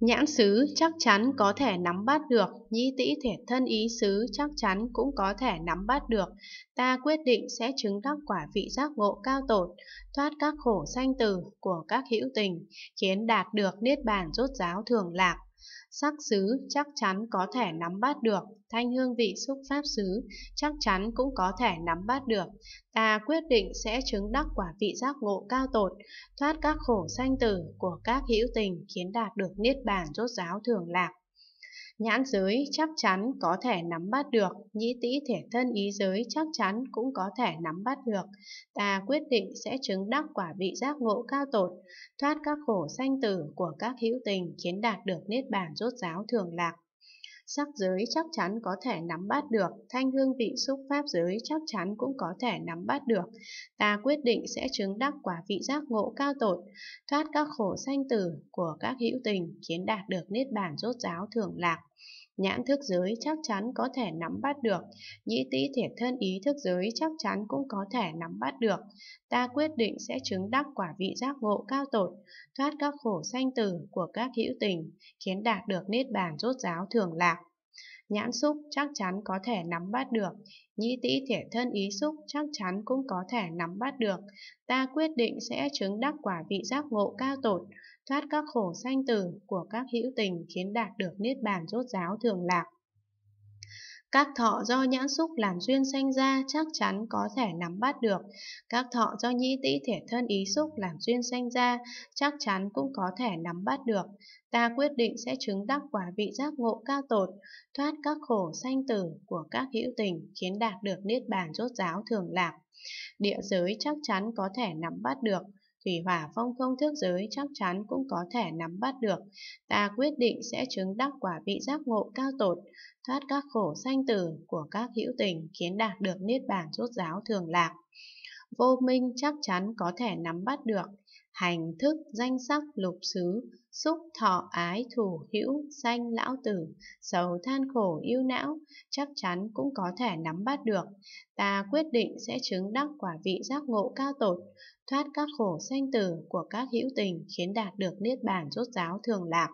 Nhãn xứ chắc chắn có thể nắm bắt được, nhĩ tĩ thể thân ý xứ chắc chắn cũng có thể nắm bắt được. Ta quyết định sẽ chứng đắc quả vị giác ngộ cao tột, thoát các khổ sanh tử của các hữu tình, khiến đạt được niết bàn rốt giáo thường lạc. Sắc xứ chắc chắn có thể nắm bắt được, thanh hương vị xúc pháp xứ chắc chắn cũng có thể nắm bắt được. Ta quyết định sẽ chứng đắc quả vị giác ngộ cao tột, thoát các khổ sanh tử của các hữu tình khiến đạt được niết bàn rốt ráo thường lạc. Nhãn giới chắc chắn có thể nắm bắt được, nhĩ tĩ thể thân ý giới chắc chắn cũng có thể nắm bắt được. Ta quyết định sẽ chứng đắc quả vị giác ngộ cao tột, thoát các khổ sanh tử của các hữu tình khiến đạt được niết bàn rốt giáo thường lạc. Sắc giới chắc chắn có thể nắm bắt được, thanh hương vị xúc pháp giới chắc chắn cũng có thể nắm bắt được. Ta quyết định sẽ chứng đắc quả vị giác ngộ cao tột, thoát các khổ sanh tử của các hữu tình, khiến đạt được niết bàn rốt ráo thường lạc. Nhãn thức giới chắc chắn có thể nắm bắt được, nhĩ tĩ thiệt thân ý thức giới chắc chắn cũng có thể nắm bắt được. Ta quyết định sẽ chứng đắc quả vị giác ngộ cao tột, thoát các khổ sanh tử của các hữu tình, khiến đạt được niết bàn rốt giáo thường lạc nhãn xúc chắc chắn có thể nắm bắt được, nhĩ tĩ thể thân ý xúc chắc chắn cũng có thể nắm bắt được. Ta quyết định sẽ chứng đắc quả vị giác ngộ cao tột, thoát các khổ sanh tử của các hữu tình khiến đạt được niết bàn rốt giáo thường lạc. Các thọ do nhãn xúc làm duyên sanh ra chắc chắn có thể nắm bắt được. Các thọ do nhĩ tĩ thể thân ý xúc làm duyên sanh ra chắc chắn cũng có thể nắm bắt được. Ta quyết định sẽ chứng đắc quả vị giác ngộ cao tột, thoát các khổ sanh tử của các hữu tình khiến đạt được niết bàn rốt giáo thường lạc. Địa giới chắc chắn có thể nắm bắt được vì hỏa phong không thức giới chắc chắn cũng có thể nắm bắt được. Ta quyết định sẽ chứng đắc quả vị giác ngộ cao tột, thoát các khổ sanh tử của các hữu tình khiến đạt được niết bàn rốt giáo thường lạc. Vô minh chắc chắn có thể nắm bắt được, hành thức danh sắc lục xứ, xúc thọ ái thủ hữu sanh lão tử, sầu than khổ yêu não, chắc chắn cũng có thể nắm bắt được. Ta quyết định sẽ chứng đắc quả vị giác ngộ cao tột, thoát các khổ sanh tử của các hữu tình khiến đạt được niết bàn rốt ráo thường lạc.